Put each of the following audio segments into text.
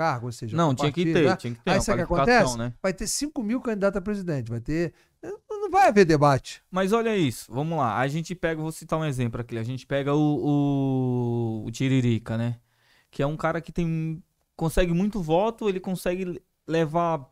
cargo, ou seja, não, tinha que ter, tinha que ter. Aí sabe o que acontece? Né? Vai ter 5 mil candidatos a presidente, vai ter. Não vai haver debate. Mas olha isso, vamos lá. A gente pega, vou citar um exemplo aqui. A gente pega o, o, o Tiririca, né? Que é um cara que tem consegue muito voto, ele consegue levar,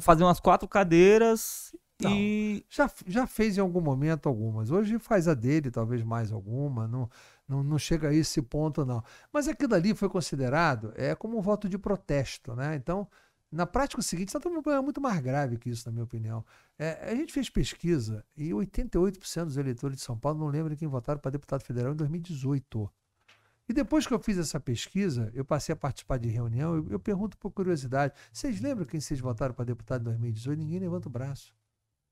fazer umas quatro cadeiras não, e... já, já fez em algum momento algumas. Hoje faz a dele, talvez mais alguma. Não, não, não chega a esse ponto, não. Mas aquilo ali foi considerado é, como um voto de protesto, né? Então, na prática, é o seguinte, está um problema muito mais grave que isso, na minha opinião. É, a gente fez pesquisa e 88% dos eleitores de São Paulo não lembram quem votaram para deputado federal em 2018. E depois que eu fiz essa pesquisa, eu passei a participar de reunião, eu, eu pergunto por curiosidade, vocês lembram quem vocês votaram para deputado em 2018? Ninguém levanta o braço.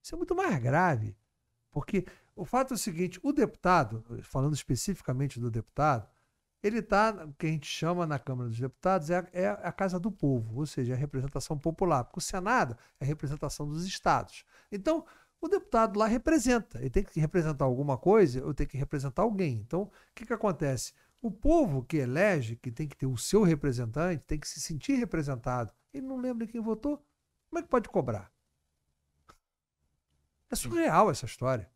Isso é muito mais grave, porque o fato é o seguinte: o deputado, falando especificamente do deputado, ele está, o que a gente chama na Câmara dos Deputados, é a, é a casa do povo, ou seja, é a representação popular, porque o Senado é a representação dos estados. Então, o deputado lá representa, ele tem que representar alguma coisa, ou tem que representar alguém. Então, o que, que acontece? O povo que elege, que tem que ter o seu representante, tem que se sentir representado. Ele não lembra quem votou? Como é que pode cobrar? É surreal essa história.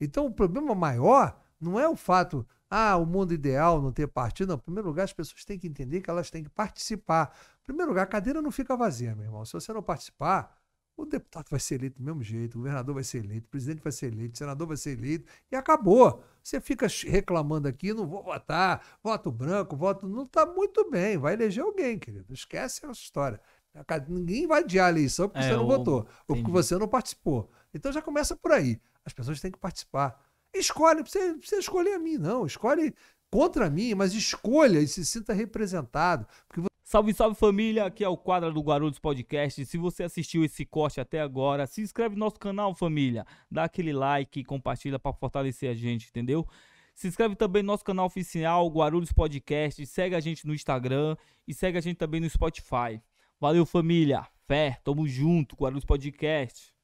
Então o problema maior não é o fato, ah, o mundo ideal não ter partido. Não, em primeiro lugar, as pessoas têm que entender que elas têm que participar. Em primeiro lugar, a cadeira não fica vazia, meu irmão. Se você não participar, o deputado vai ser eleito do mesmo jeito, o governador vai ser eleito, o presidente vai ser eleito, o senador vai ser eleito, e acabou. Você fica reclamando aqui, não vou votar, voto branco, voto. Não está muito bem, vai eleger alguém, querido. Esquece essa história. Ninguém vai adiar a eleição porque é, você não votou, ou porque você não participou. Então já começa por aí. As pessoas têm que participar. Escolhe, você, precisa escolhe a mim, não. Escolhe contra mim, mas escolha e se sinta representado. Porque Salve, salve família, aqui é o quadro do Guarulhos Podcast. Se você assistiu esse corte até agora, se inscreve no nosso canal, família. Dá aquele like, compartilha para fortalecer a gente, entendeu? Se inscreve também no nosso canal oficial, Guarulhos Podcast. Segue a gente no Instagram e segue a gente também no Spotify. Valeu, família. Fé, tamo junto, Guarulhos Podcast.